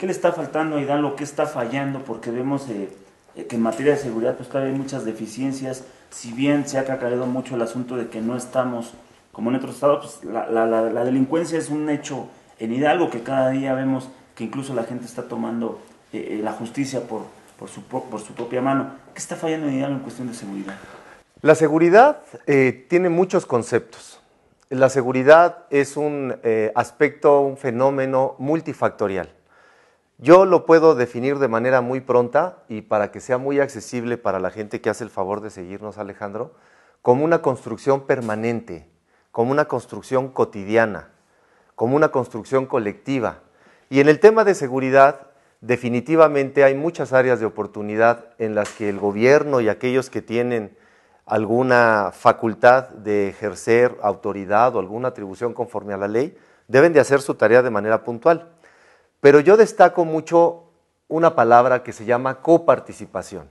¿Qué le está faltando a Hidalgo? ¿Qué está fallando? Porque vemos eh, eh, que en materia de seguridad pues hay muchas deficiencias. Si bien se ha cacareado mucho el asunto de que no estamos como en otros estados, pues la, delincuencia es un hecho en Hidalgo que cada día vemos que incluso la gente está tomando eh, la justicia por, su, propia mano. ¿Qué está fallando en Hidalgo en cuestión de seguridad? La seguridad tiene muchos conceptos. La seguridad es un aspecto, un fenómeno multifactorial. Yo lo puedo definir de manera muy pronta y para que sea muy accesible para la gente que hace el favor de seguirnos, Alejandro, como una construcción permanente, como una construcción cotidiana, como una construcción colectiva. Y en el tema de seguridad, definitivamente hay muchas áreas de oportunidad en las que el gobierno y aquellos que tienen alguna facultad de ejercer autoridad o alguna atribución conforme a la ley deben de hacer su tarea de manera puntual. Pero yo destaco mucho una palabra que se llama coparticipación.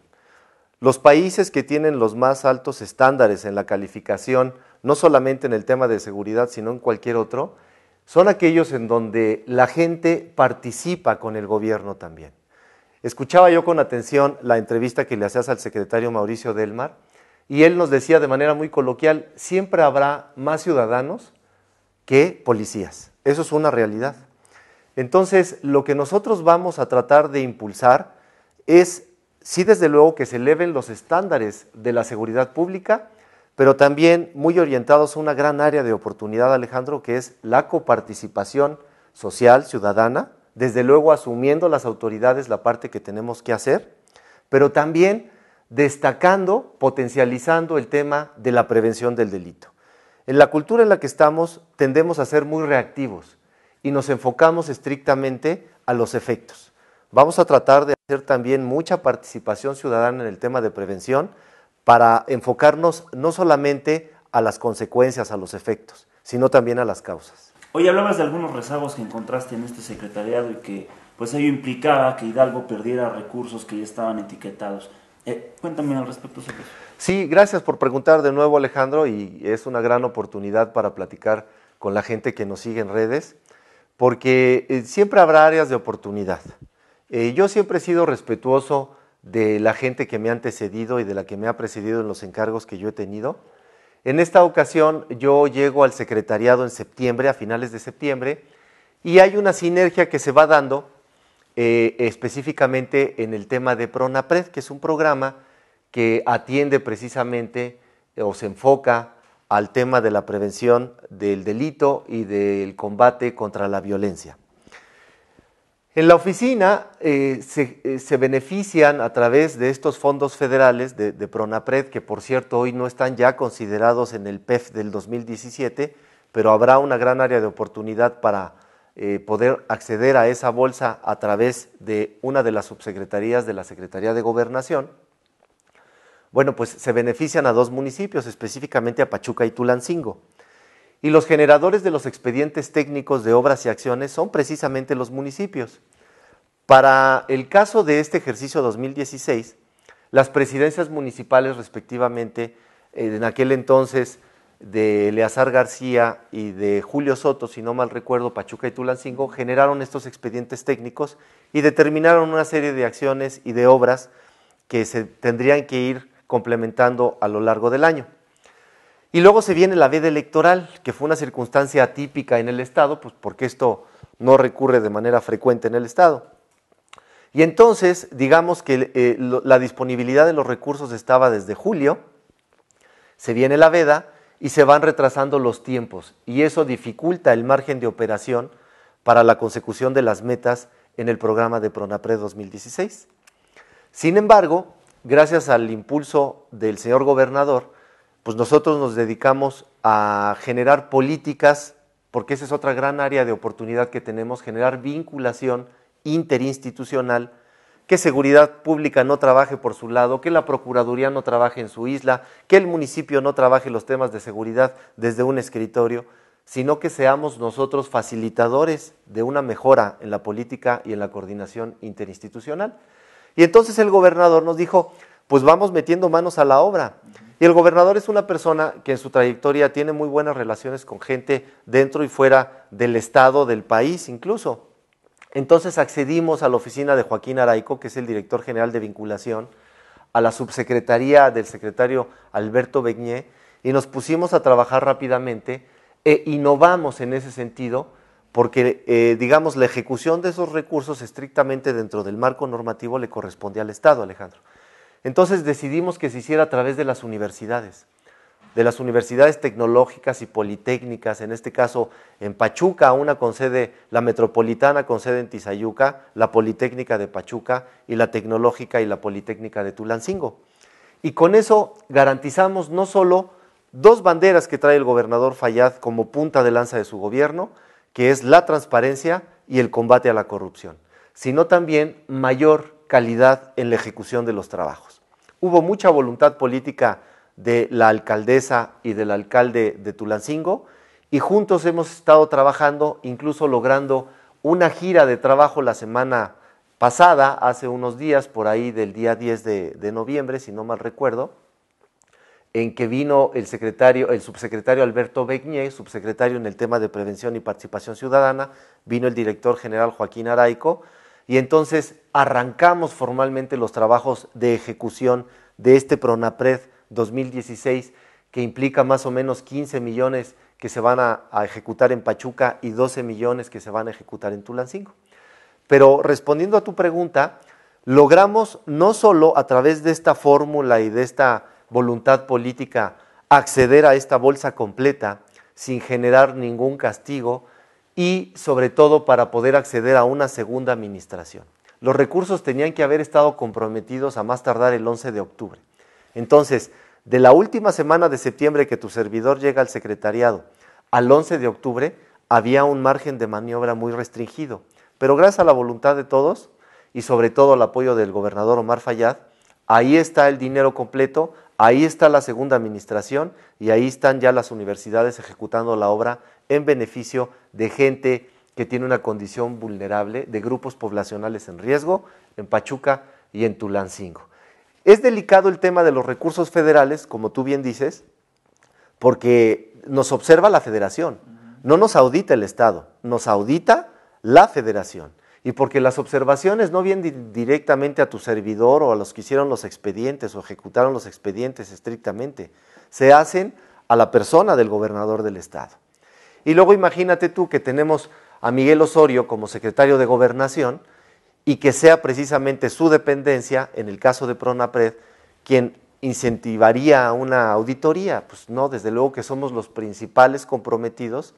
Los países que tienen los más altos estándares en la calificación, no solamente en el tema de seguridad, sino en cualquier otro, son aquellos en donde la gente participa con el gobierno también. Escuchaba yo con atención la entrevista que le hacías al secretario Mauricio Delmar y él nos decía de manera muy coloquial, siempre habrá más ciudadanos que policías. Eso es una realidad. Entonces, lo que nosotros vamos a tratar de impulsar es, sí, desde luego, que se eleven los estándares de la seguridad pública, pero también muy orientados a una gran área de oportunidad, Alejandro, que es la coparticipación social, ciudadana, desde luego asumiendo las autoridades la parte que tenemos que hacer, pero también destacando, potencializando el tema de la prevención del delito. En la cultura en la que estamos tendemos a ser muy reactivos y nos enfocamos estrictamente a los efectos. Vamos a tratar de hacer también mucha participación ciudadana en el tema de prevención para enfocarnos no solamente a las consecuencias, a los efectos, sino también a las causas. Hoy hablabas de algunos rezagos que encontraste en este secretariado y que pues ello implicaba que Hidalgo perdiera recursos que ya estaban etiquetados. Eh, cuéntame al respecto sobre Sí, gracias por preguntar de nuevo Alejandro y es una gran oportunidad para platicar con la gente que nos sigue en redes porque eh, siempre habrá áreas de oportunidad. Eh, yo siempre he sido respetuoso de la gente que me ha antecedido y de la que me ha precedido en los encargos que yo he tenido. En esta ocasión yo llego al secretariado en septiembre, a finales de septiembre, y hay una sinergia que se va dando eh, específicamente en el tema de PRONAPRED, que es un programa que atiende precisamente o se enfoca al tema de la prevención del delito y del combate contra la violencia. En la oficina eh, eh, se, benefician a través de estos fondos federales de, PRONAPRED, que por cierto hoy no están ya considerados en el PEF del 2017, pero habrá una gran área de oportunidad para eh, poder acceder a esa bolsa a través de una de las subsecretarías de la Secretaría de Gobernación bueno, pues se benefician a dos municipios, específicamente a Pachuca y Tulancingo. Y los generadores de los expedientes técnicos de obras y acciones son precisamente los municipios. Para el caso de este ejercicio 2016, las presidencias municipales respectivamente, en aquel entonces de Eleazar García y de Julio Soto, si no mal recuerdo, Pachuca y Tulancingo, generaron estos expedientes técnicos y determinaron una serie de acciones y de obras que se tendrían que ir complementando a lo largo del año. Y luego se viene la veda electoral, que fue una circunstancia atípica en el Estado, pues porque esto no recurre de manera frecuente en el Estado. Y entonces, digamos que eh, la disponibilidad de los recursos estaba desde julio, se viene la veda y se van retrasando los tiempos, y eso dificulta el margen de operación para la consecución de las metas en el programa de Pronapred 2016. Sin embargo, gracias al impulso del señor gobernador, pues nosotros nos dedicamos a generar políticas, porque esa es otra gran área de oportunidad que tenemos, generar vinculación interinstitucional, que seguridad pública no trabaje por su lado, que la Procuraduría no trabaje en su isla, que el municipio no trabaje los temas de seguridad desde un escritorio, sino que seamos nosotros facilitadores de una mejora en la política y en la coordinación interinstitucional. Y entonces el gobernador nos dijo, pues vamos metiendo manos a la obra. Y el gobernador es una persona que en su trayectoria tiene muy buenas relaciones con gente dentro y fuera del Estado, del país incluso. Entonces accedimos a la oficina de Joaquín Araico, que es el director general de vinculación, a la subsecretaría del secretario Alberto Begnier, y nos pusimos a trabajar rápidamente e innovamos en ese sentido porque eh, digamos la ejecución de esos recursos estrictamente dentro del marco normativo le corresponde al Estado, Alejandro. Entonces decidimos que se hiciera a través de las universidades, de las universidades tecnológicas y politécnicas, en este caso en Pachuca, una con sede, la metropolitana con sede en Tizayuca, la Politécnica de Pachuca y la Tecnológica y la Politécnica de Tulancingo. Y con eso garantizamos no solo dos banderas que trae el gobernador Fayad como punta de lanza de su gobierno, que es la transparencia y el combate a la corrupción, sino también mayor calidad en la ejecución de los trabajos. Hubo mucha voluntad política de la alcaldesa y del alcalde de Tulancingo y juntos hemos estado trabajando, incluso logrando una gira de trabajo la semana pasada, hace unos días, por ahí del día 10 de, de noviembre, si no mal recuerdo, en que vino el el subsecretario Alberto Begnier, subsecretario en el tema de prevención y participación ciudadana, vino el director general Joaquín Araico, y entonces arrancamos formalmente los trabajos de ejecución de este PRONAPRED 2016, que implica más o menos 15 millones que se van a, ejecutar en Pachuca y 12 millones que se van a ejecutar en Tulancingo. Pero respondiendo a tu pregunta, logramos no solo a través de esta fórmula y de esta voluntad política acceder a esta bolsa completa sin generar ningún castigo y sobre todo para poder acceder a una segunda administración. Los recursos tenían que haber estado comprometidos a más tardar el 11 de octubre. Entonces, de la última semana de septiembre que tu servidor llega al secretariado al 11 de octubre, había un margen de maniobra muy restringido. Pero gracias a la voluntad de todos y sobre todo al apoyo del gobernador Omar Fayad, ahí está el dinero completo, Ahí está la segunda administración y ahí están ya las universidades ejecutando la obra en beneficio de gente que tiene una condición vulnerable, de grupos poblacionales en riesgo, en Pachuca y en Tulancingo. Es delicado el tema de los recursos federales, como tú bien dices, porque nos observa la federación, no nos audita el Estado, nos audita la federación y porque las observaciones no vienen directamente a tu servidor o a los que hicieron los expedientes o ejecutaron los expedientes estrictamente, se hacen a la persona del gobernador del estado. Y luego imagínate tú que tenemos a Miguel Osorio como secretario de gobernación y que sea precisamente su dependencia, en el caso de Pronapred, quien incentivaría una auditoría. Pues no, desde luego que somos los principales comprometidos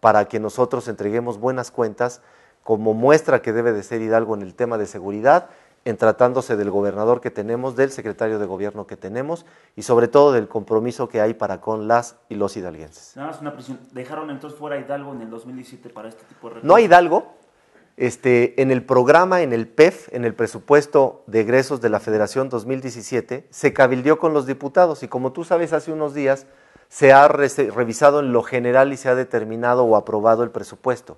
para que nosotros entreguemos buenas cuentas como muestra que debe de ser Hidalgo en el tema de seguridad, en tratándose del gobernador que tenemos, del secretario de gobierno que tenemos y sobre todo del compromiso que hay para con las y los hidalguenses. una ¿Dejaron entonces fuera Hidalgo en el 2017 para este tipo de No Hidalgo. Este, en el programa, en el PEF, en el presupuesto de egresos de la Federación 2017, se cabildeó con los diputados y como tú sabes, hace unos días se ha revisado en lo general y se ha determinado o aprobado el presupuesto.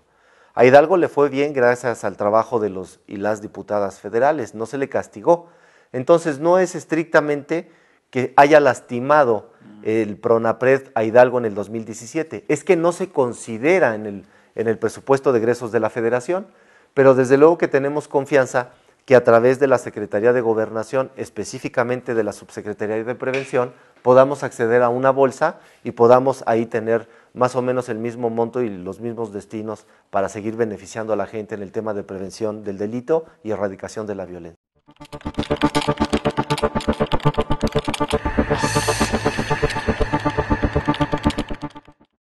A Hidalgo le fue bien gracias al trabajo de los y las diputadas federales, no se le castigó. Entonces no es estrictamente que haya lastimado el PRONAPRED a Hidalgo en el 2017, es que no se considera en el, en el presupuesto de egresos de la federación, pero desde luego que tenemos confianza que a través de la Secretaría de Gobernación, específicamente de la Subsecretaría de Prevención, podamos acceder a una bolsa y podamos ahí tener más o menos el mismo monto y los mismos destinos para seguir beneficiando a la gente en el tema de prevención del delito y erradicación de la violencia.